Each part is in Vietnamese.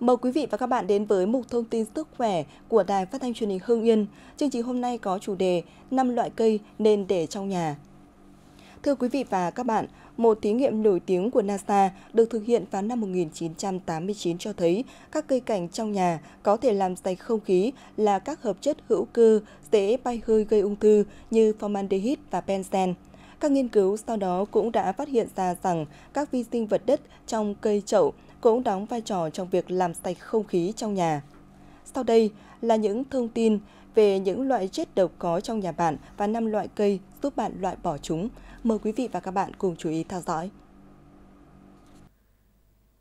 Mời quý vị và các bạn đến với mục thông tin sức khỏe của Đài Phát thanh truyền hình Hưng Yên. Chương trình hôm nay có chủ đề 5 loại cây nên để trong nhà. Thưa quý vị và các bạn, một thí nghiệm nổi tiếng của NASA được thực hiện vào năm 1989 cho thấy các cây cảnh trong nhà có thể làm sạch không khí là các hợp chất hữu cơ dễ bay hơi gây ung thư như formaldehyde và benzene. Các nghiên cứu sau đó cũng đã phát hiện ra rằng các vi sinh vật đất trong cây chậu cũng đóng vai trò trong việc làm sạch không khí trong nhà. Sau đây là những thông tin về những loại chất độc có trong nhà bạn và 5 loại cây giúp bạn loại bỏ chúng. Mời quý vị và các bạn cùng chú ý theo dõi.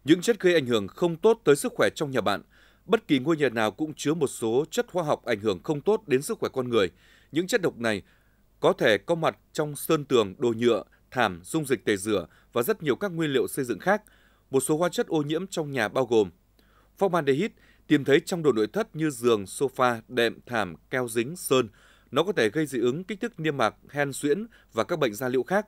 Những chất gây ảnh hưởng không tốt tới sức khỏe trong nhà bạn. Bất kỳ ngôi nhà nào cũng chứa một số chất hóa học ảnh hưởng không tốt đến sức khỏe con người. Những chất độc này có thể có mặt trong sơn tường, đồ nhựa, thảm, dung dịch tẩy rửa và rất nhiều các nguyên liệu xây dựng khác – một số hóa chất ô nhiễm trong nhà bao gồm formaldehyde tìm thấy trong đồ nội thất như giường, sofa, đệm, thảm, keo dính, sơn. Nó có thể gây dị ứng kích thích niêm mạc, hen suyễn và các bệnh da liễu khác.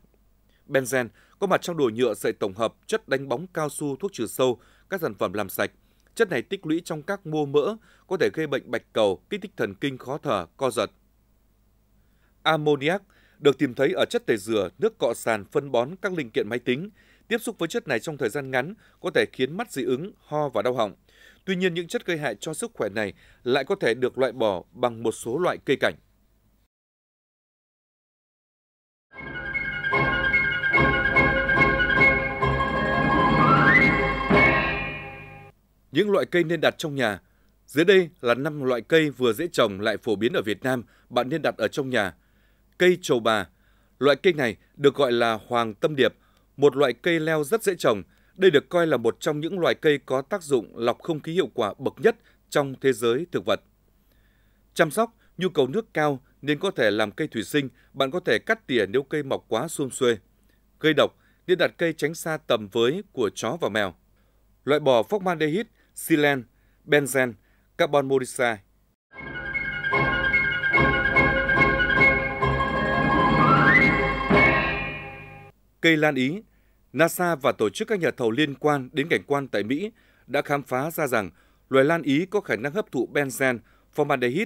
Benzen có mặt trong đồ nhựa sợi tổng hợp, chất đánh bóng cao su, thuốc trừ sâu, các sản phẩm làm sạch. Chất này tích lũy trong các mô mỡ, có thể gây bệnh bạch cầu, kích thích thần kinh khó thở, co giật. Ammoniac được tìm thấy ở chất tẩy rửa, nước cọ sàn, phân bón, các linh kiện máy tính. Tiếp xúc với chất này trong thời gian ngắn có thể khiến mắt dị ứng, ho và đau họng. Tuy nhiên, những chất gây hại cho sức khỏe này lại có thể được loại bỏ bằng một số loại cây cảnh. Những loại cây nên đặt trong nhà. Dưới đây là 5 loại cây vừa dễ trồng lại phổ biến ở Việt Nam bạn nên đặt ở trong nhà. Cây trầu bà. Loại cây này được gọi là hoàng tâm điệp – một loại cây leo rất dễ trồng. Đây được coi là một trong những loại cây có tác dụng lọc không khí hiệu quả bậc nhất trong thế giới thực vật. Chăm sóc, nhu cầu nước cao nên có thể làm cây thủy sinh, bạn có thể cắt tỉa nếu cây mọc quá xum xuê. Gây độc, nên đặt cây tránh xa tầm với của chó và mèo. Loại bỏ formaldehyde, silen, benzen, carbon monoxide cây lan Ý, NASA và tổ chức các nhà thầu liên quan đến cảnh quan tại Mỹ đã khám phá ra rằng loài lan Ý có khả năng hấp thụ benzen, formaldehyde,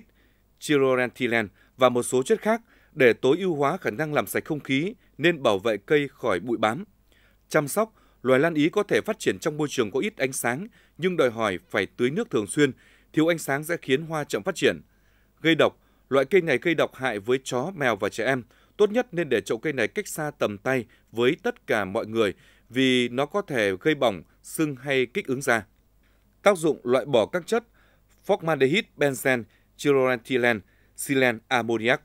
chlorantilen và một số chất khác để tối ưu hóa khả năng làm sạch không khí nên bảo vệ cây khỏi bụi bám. Chăm sóc, loài lan Ý có thể phát triển trong môi trường có ít ánh sáng nhưng đòi hỏi phải tưới nước thường xuyên, thiếu ánh sáng sẽ khiến hoa chậm phát triển. Gây độc, loại cây này gây độc hại với chó, mèo và trẻ em – tốt nhất nên để chậu cây này cách xa tầm tay với tất cả mọi người vì nó có thể gây bỏng, sưng hay kích ứng da. Tác dụng loại bỏ các chất formaldehyde, benzen, chloranthilen, silen, ammoniac.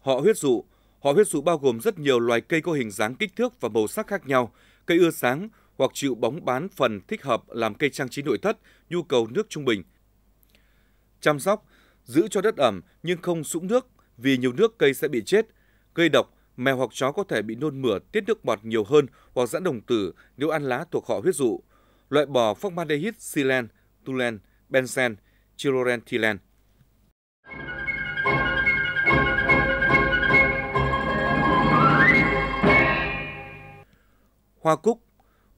Họ huyết dụ Họ huyết dụ bao gồm rất nhiều loài cây có hình dáng kích thước và màu sắc khác nhau. Cây ưa sáng, hoặc chịu bóng bán phần thích hợp làm cây trang trí nội thất, nhu cầu nước trung bình. Chăm sóc, giữ cho đất ẩm nhưng không sũng nước vì nhiều nước cây sẽ bị chết, gây độc, mèo hoặc chó có thể bị nôn mửa tiết nước bọt nhiều hơn hoặc giãn đồng tử nếu ăn lá thuộc họ huyết dụ. Loại bỏ formaldehyde silen, tulen, benzen, chlorethylen. Hoa cúc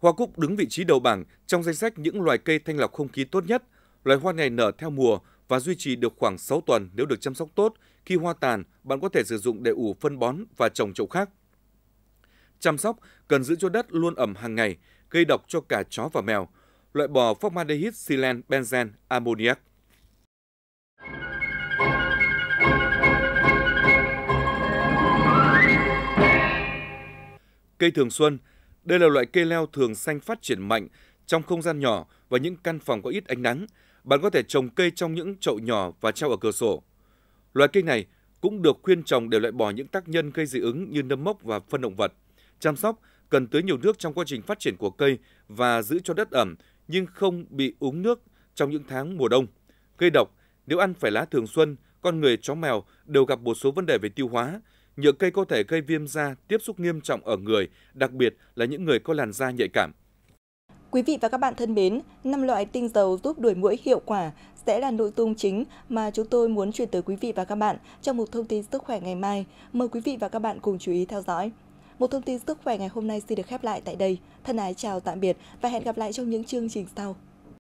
Hoa cúc đứng vị trí đầu bảng trong danh sách những loài cây thanh lọc không khí tốt nhất. Loài hoa này nở theo mùa và duy trì được khoảng 6 tuần nếu được chăm sóc tốt. Khi hoa tàn, bạn có thể sử dụng để ủ phân bón và trồng chậu khác. Chăm sóc cần giữ cho đất luôn ẩm hàng ngày, gây độc cho cả chó và mèo. Loại bỏ formaldehyde, silen, benzen, ammoniac. Cây thường xuân – đây là loại cây leo thường xanh phát triển mạnh trong không gian nhỏ và những căn phòng có ít ánh nắng. Bạn có thể trồng cây trong những chậu nhỏ và treo ở cửa sổ. Loại cây này cũng được khuyên trồng để loại bỏ những tác nhân gây dị ứng như nấm mốc và phân động vật. Chăm sóc cần tưới nhiều nước trong quá trình phát triển của cây và giữ cho đất ẩm nhưng không bị úng nước trong những tháng mùa đông. Cây độc, nếu ăn phải lá thường xuân, con người chó mèo đều gặp một số vấn đề về tiêu hóa nhựa cây có thể gây viêm da, tiếp xúc nghiêm trọng ở người, đặc biệt là những người có làn da nhạy cảm. Quý vị và các bạn thân mến, năm loại tinh dầu giúp đuổi muỗi hiệu quả sẽ là nội dung chính mà chúng tôi muốn truyền tới quý vị và các bạn trong một thông tin sức khỏe ngày mai. Mời quý vị và các bạn cùng chú ý theo dõi. Một thông tin sức khỏe ngày hôm nay xin được khép lại tại đây. Thân ái chào tạm biệt và hẹn gặp lại trong những chương trình sau.